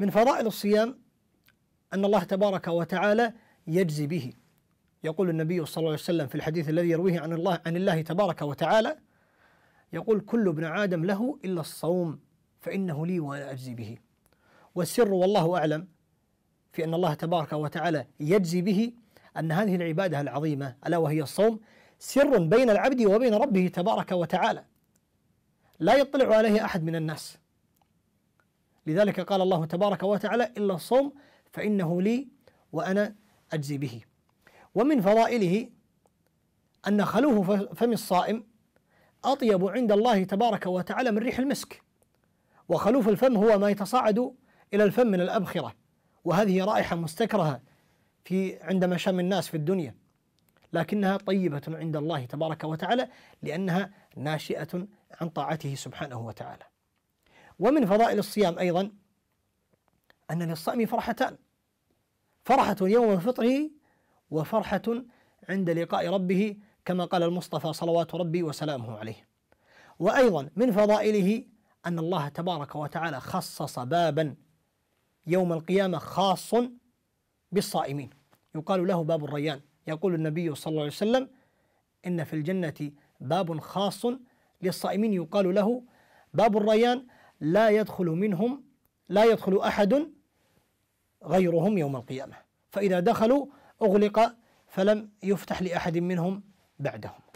من فضائل الصيام أن الله تبارك وتعالى يجزي به يقول النبي صلى الله عليه وسلم في الحديث الذي يرويه عن الله عن الله تبارك وتعالى يقول كل ابن آدم له إلا الصوم فإنه لي وأنا أجزي به والسر والله أعلم في أن الله تبارك وتعالى يجزي به أن هذه العبادة العظيمة ألا وهي الصوم سر بين العبد وبين ربه تبارك وتعالى لا يطلع عليه أحد من الناس لذلك قال الله تبارك وتعالى إلا الصوم فإنه لي وأنا أجزي به ومن فضائله أن خلوه فم الصائم أطيب عند الله تبارك وتعالى من ريح المسك وخلوف الفم هو ما يتصاعد إلى الفم من الأبخرة وهذه رائحة مستكرهة في عندما شم الناس في الدنيا لكنها طيبة عند الله تبارك وتعالى لأنها ناشئة عن طاعته سبحانه وتعالى ومن فضائل الصيام أيضا أن للصائم فرحتان فرحة يوم فطره وفرحة عند لقاء ربه كما قال المصطفى صلوات ربي وسلامه عليه وأيضا من فضائله أن الله تبارك وتعالى خصص بابا يوم القيامة خاص بالصائمين يقال له باب الريان يقول النبي صلى الله عليه وسلم إن في الجنة باب خاص للصائمين يقال له باب الريان لا يدخل منهم لا يدخل أحد غيرهم يوم القيامة فإذا دخلوا أغلق فلم يفتح لأحد منهم بعدهم